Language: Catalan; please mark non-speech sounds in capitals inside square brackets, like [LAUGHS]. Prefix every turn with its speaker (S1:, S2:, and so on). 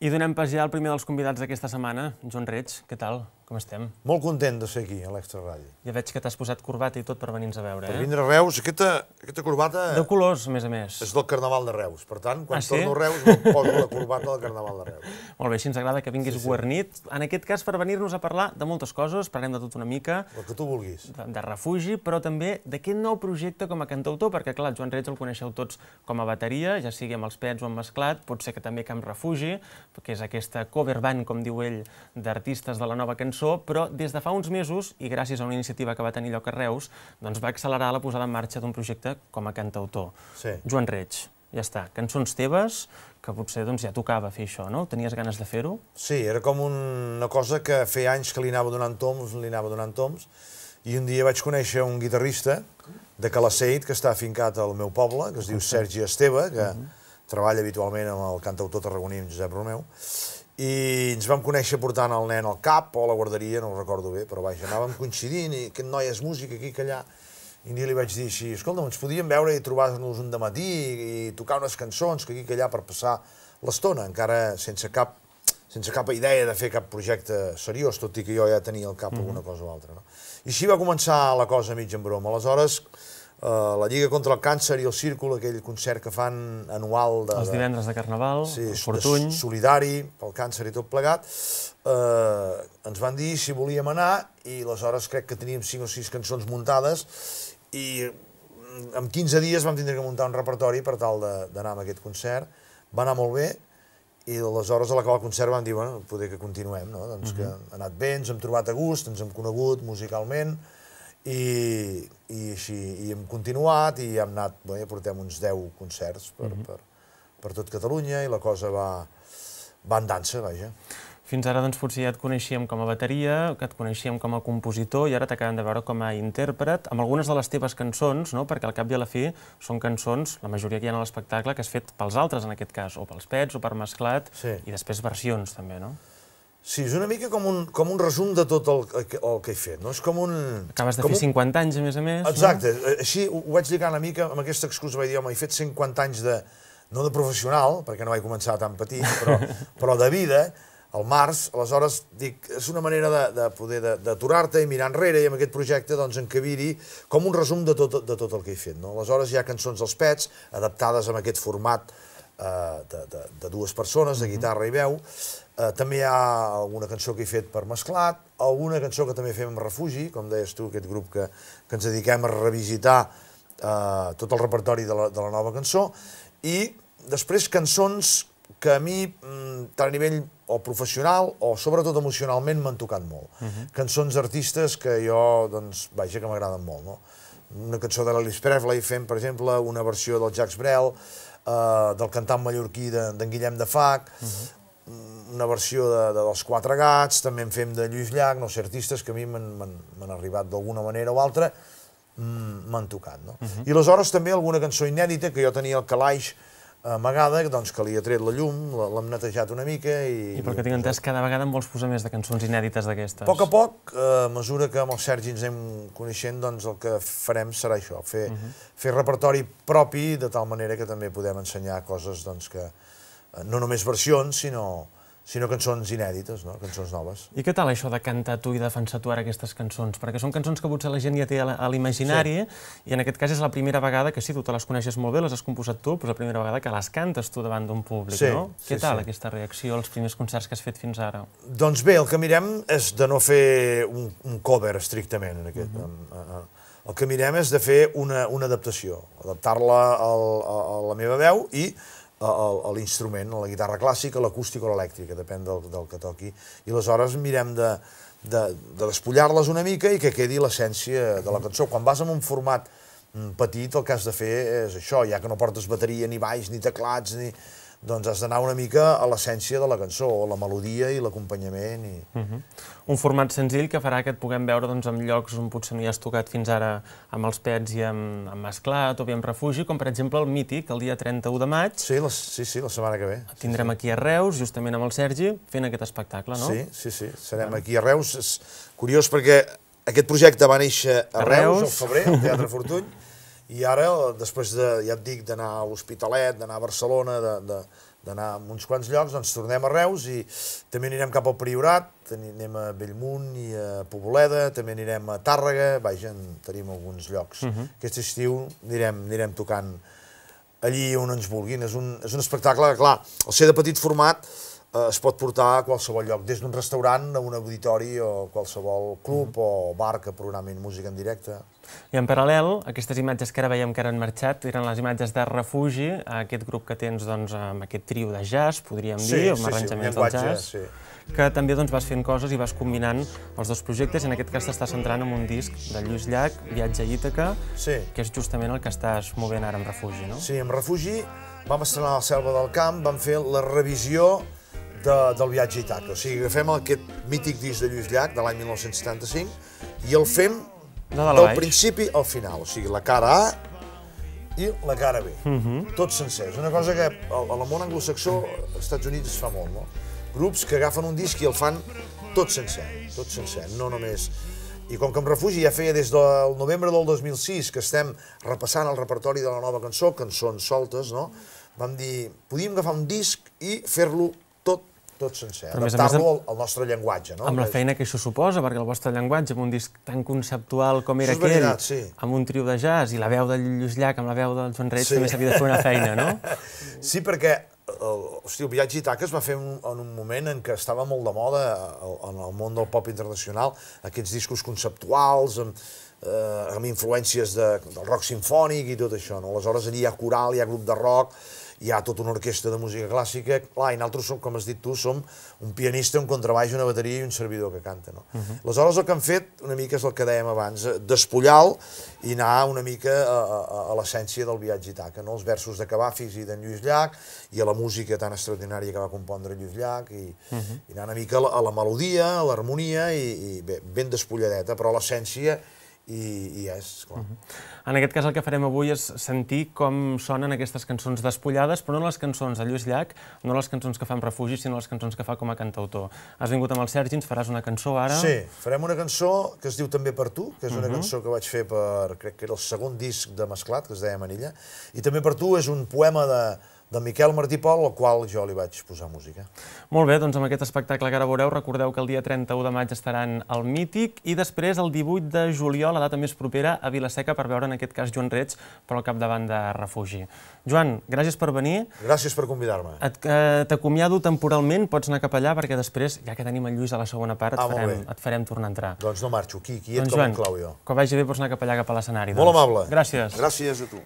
S1: I donem pas ja al primer dels convidats d'aquesta setmana, Joan Reig, què tal? Com estem? Molt content de ser aquí, a l'Extra Ràdio. Ja veig que t'has posat corbata i tot per venir-nos a veure, eh? Per vindre a Reus, aquesta, aquesta corbata... De colors, a més a més. És del
S2: Carnaval de Reus, per tant, quan ah, sí? torno a Reus no poso la corbata del Carnaval de
S1: Reus. [LAUGHS] Molt bé, així ens agrada que vinguis sí, sí. guarnit. En aquest cas, per venir-nos a parlar de moltes coses, parlem de tot una mica... El que tu vulguis. De, de refugi, però també d'aquest nou projecte com a cantautor, perquè, clar, Joan Reig el coneixeu tots com a bateria, ja sigui amb els pets o amb mesclat, potser que també amb Refugi, que és aquesta cover band, com diu ell, d'artistes de la nova cançó, cançó, però des de fa uns mesos, i gràcies a una iniciativa que va tenir lloc a Reus, doncs va accelerar la posada en marxa d'un projecte com a cantautor. Sí. Joan Reig, ja està, cançons teves, que potser doncs, ja tocava fer això, no? Tenies ganes de fer-ho?
S2: Sí, era com una cosa que feia anys que li anava donant toms, li anava donant toms, i un dia vaig conèixer un guitarrista de Calaceit, que està afincat al meu poble, que es diu Sergi Esteve, que uh -huh. treballa habitualment amb el cantautor tarragoní Josep Romeu, i ens vam conèixer portant el nen al cap o a la guarderia, no ho recordo bé, però vaja, anàvem coincidint i aquest noi és músic aquí que allà. I li vaig dir així, escolta, ens podíem veure i trobar-nos un dematí i, i tocar unes cançons que aquí que allà per passar l'estona, encara sense cap, sense cap idea de fer cap projecte seriós, tot i que jo ja tenia al cap mhm. alguna cosa o altra. No? I així va començar la cosa mig en broma. Aleshores, Eh, la Lliga contra el Càncer i el Círcul, aquell concert que fan anual... De, Els divendres
S1: de Carnaval, sí, Fortuny... solidari,
S2: pel càncer i tot plegat. Eh, ens van dir si volíem anar i aleshores crec que teníem 5 o 6 cançons muntades i mm, en 15 dies vam tindre que muntar un repertori per tal d'anar a aquest concert. Va anar molt bé i aleshores a l'acabar el concert vam dir, bueno, poder que continuem, no? Doncs uh -huh. que ha mhm. anat bé, ens hem trobat a gust, ens hem conegut musicalment i, i així, i hem continuat i hem anat, bé, portem uns 10 concerts per, mm -hmm. per, per tot Catalunya i la cosa va, va en dansa, vaja.
S1: Fins ara, doncs, potser ja et coneixíem com a bateria, que et coneixíem com a compositor i ara t'acabem de veure com a intèrpret, amb algunes de les teves cançons, no? perquè al cap i a la fi són cançons, la majoria que hi ha a l'espectacle, que has fet pels altres, en aquest cas, o pels pets, o per mesclat, sí. i després versions, també, no? Sí.
S2: Sí, és una mica com un, com un resum de tot el, el que he fet, no? És com un... Acabes de fer un... 50 anys, a més a més. Exacte, no? Eh, així ho, ho vaig lligar una mica amb aquesta excusa, vaig dir, home, he fet 50 anys de, no de professional, perquè no vaig començar tan petit, però, [LAUGHS] però de vida, al març, aleshores dic, és una manera de, de poder d'aturar-te i mirar enrere i amb aquest projecte doncs encabir-hi com un resum de tot, de tot el que he fet, no? Aleshores hi ha cançons dels Pets adaptades amb aquest format Eh, de, de, de dues persones, de guitarra i veu. Eh, també hi ha alguna cançó que he fet per mesclat, alguna cançó que també fem amb Refugi, com deies tu, aquest grup que, que ens dediquem a revisitar eh, tot el repertori de la, de la nova cançó, i després cançons que a mi, mm, tant a nivell o professional o sobretot emocionalment, m'han tocat molt. Uh -huh. Cançons d'artistes que jo, doncs, vaja, que m'agraden molt, no? Una cançó de l'Elvis Presley fent, per exemple, una versió del Jacques Brel, eh, del cantant mallorquí d'en de, Guillem de Fac, uh mhm. -huh. una versió de, de, dels Quatre Gats, també en fem de Lluís Llach, no sé, artistes que a mi m'han arribat d'alguna manera o altra, mm, m'han tocat. No? Uh mhm. -huh. I aleshores també alguna cançó inèdita que jo tenia al calaix, amagada, doncs, que li ha tret la llum, l'hem netejat una mica i... I perquè
S1: tinc entès, cada vegada en vols posar més de cançons inèdites d'aquestes. A poc a
S2: poc, eh, a mesura que amb el Sergi ens anem coneixent, doncs el que farem serà això, fer, uh mhm. -huh. fer repertori propi, de tal manera que també podem ensenyar coses doncs, que eh, no només versions, sinó sinó cançons inèdites, no? cançons noves. I què
S1: tal això de cantar tu i defensar tu ara aquestes cançons? Perquè són cançons que potser la gent ja té a l'imaginari, sí. i en aquest cas és la primera vegada que sí, tu te les coneixes molt bé, les has composat tu, però és la primera vegada que les cantes tu davant d'un públic, sí, no? Sí, què tal sí. aquesta reacció als primers concerts que has fet fins ara?
S2: Doncs bé, el que mirem és de no fer un, un cover estrictament, en aquest, uh mhm. -huh. el que mirem és de fer una, una adaptació, adaptar-la a la meva veu i a l'instrument, a la guitarra clàssica, l'acústica o l'elèctrica, depèn del, del que toqui. I aleshores mirem de, de, de despullar-les una mica i que quedi l'essència de la cançó. Quan vas en un format mm, petit, el que has de fer és això, ja que no portes bateria, ni baix, ni teclats, ni doncs has d'anar una mica a l'essència de la cançó, la melodia i l'acompanyament. I...
S1: Uh mhm. -huh. Un format senzill que farà que et puguem veure doncs, en llocs on potser no hi has tocat fins ara amb els pets i amb, amb Esclat o bé amb Refugi, com per exemple el Mític, el dia 31 de maig. Sí, la, sí, sí, la setmana que ve. Et tindrem sí, sí. aquí a Reus, justament amb el
S2: Sergi, fent aquest espectacle, no? Sí, sí, sí, serem bueno. aquí a Reus. És curiós perquè aquest projecte va néixer a, a Reus, Reus, al febrer, al Teatre Fortuny, [LAUGHS] I ara, després de, ja et dic, d'anar a l'Hospitalet, d'anar a Barcelona, d'anar a uns quants llocs, doncs tornem a Reus i també anirem cap al Priorat, anem a Bellmunt i a Poboleda, també anirem a Tàrrega, vaja, tenim alguns llocs. Uh mhm. -huh. Aquest estiu anirem, anirem tocant allí on ens vulguin. És un, és un espectacle que, clar, al ser de petit format, Eh, es pot portar a qualsevol lloc, des d'un restaurant a un auditori o qualsevol club mm. o bar que programin música en directe.
S1: I en paral·lel, aquestes imatges que ara veiem que ara han marxat eren les imatges de refugi eh, aquest grup que tens doncs, amb aquest trio de jazz, podríem sí, dir, amb sí, arranjaments sí, del jazz, sí. que també doncs, vas fent coses i vas combinant els dos projectes, en aquest cas t'està centrant en un disc de Lluís Llach, Viatge a Ítaca, sí. que és justament el que estàs movent ara amb refugi,
S2: no? Sí, amb refugi vam estrenar a la Selva del Camp, vam fer la revisió de, del viatge a Itaca. O sigui, agafem aquest mític disc de Lluís Llach de l'any 1975 i el fem de del baix. principi al final. O sigui, la cara A i la cara B. Uh mhm. -huh. Tots sencers. Una cosa que a la món anglosaxó, als Estats Units, es fa molt, no? Grups que agafen un disc i el fan tot sencer, tot sencer, no només... I com que em refugi ja feia des del novembre del 2006 que estem repassant el repertori de la nova cançó, cançons soltes, no? Vam dir, podíem agafar un disc i fer-lo tot sencer, adaptar-lo al, nostre llenguatge. No? Amb la feina
S1: que això suposa, perquè el vostre llenguatge, amb un disc tan conceptual com era aquell, veritat, sí. amb un trio de jazz, i la veu del Lluís Llach amb la veu del Joan Reis, sí. també s'havia de fer una feina, no?
S2: [LAUGHS] sí, perquè el, hosti, el viatge Itaca es va fer un, en un moment en què estava molt de moda eh, en el món del pop internacional, aquests discos conceptuals, amb, eh, amb influències de, del rock sinfònic i tot això. No? Aleshores, allà hi ha coral, hi ha grup de rock, hi ha tota una orquestra de música clàssica. Clar, i nosaltres, som, com has dit tu, som un pianista, un contrabaix, una bateria i un servidor que canta. No? Uh mhm. -huh. Aleshores, el que han fet una mica és el que dèiem abans, eh, despullar i anar una mica a, a, a l'essència del viatge Itaca, no? els versos de Cavafis i d'en Lluís Llach, i a la música tan extraordinària que va compondre Lluís Llach, i, uh mhm. -huh. i anar una mica a la, a la melodia, a l'harmonia, i, i bé, ben despulladeta, però l'essència i, i és clar. Uh -huh.
S1: En aquest cas el que farem avui és sentir com sonen aquestes cançons despullades, però no les cançons de Lluís Llach, no les cançons que fan refugi, sinó les cançons que fa com a cantautor. Has vingut amb el Sergi, ens faràs una cançó ara. Sí,
S2: farem una cançó que es diu També per tu, que és una uh -huh. cançó que vaig fer per, crec que era el segon disc de Mesclat, que es deia Manilla, i També per tu és un poema de de Miquel Martí Pol, al qual jo li vaig posar música. Molt
S1: bé, doncs amb aquest espectacle que ara veureu, recordeu que el dia 31 de maig estaran al Mític i després el 18 de juliol, la data més propera, a Vilaseca per veure en aquest cas Joan Reig, però al capdavant de refugi. Joan, gràcies per venir.
S2: Gràcies per convidar-me.
S1: Eh, t'acomiado temporalment, pots anar cap allà perquè després, ja que tenim el Lluís a la segona part, ah, et, farem, et farem tornar a entrar.
S2: Doncs no marxo, aquí, aquí et doncs com Joan, clau jo.
S1: Que vagi bé pots anar cap allà, cap a l'escenari. Doncs. Molt amable. Gràcies.
S2: Gràcies a tu.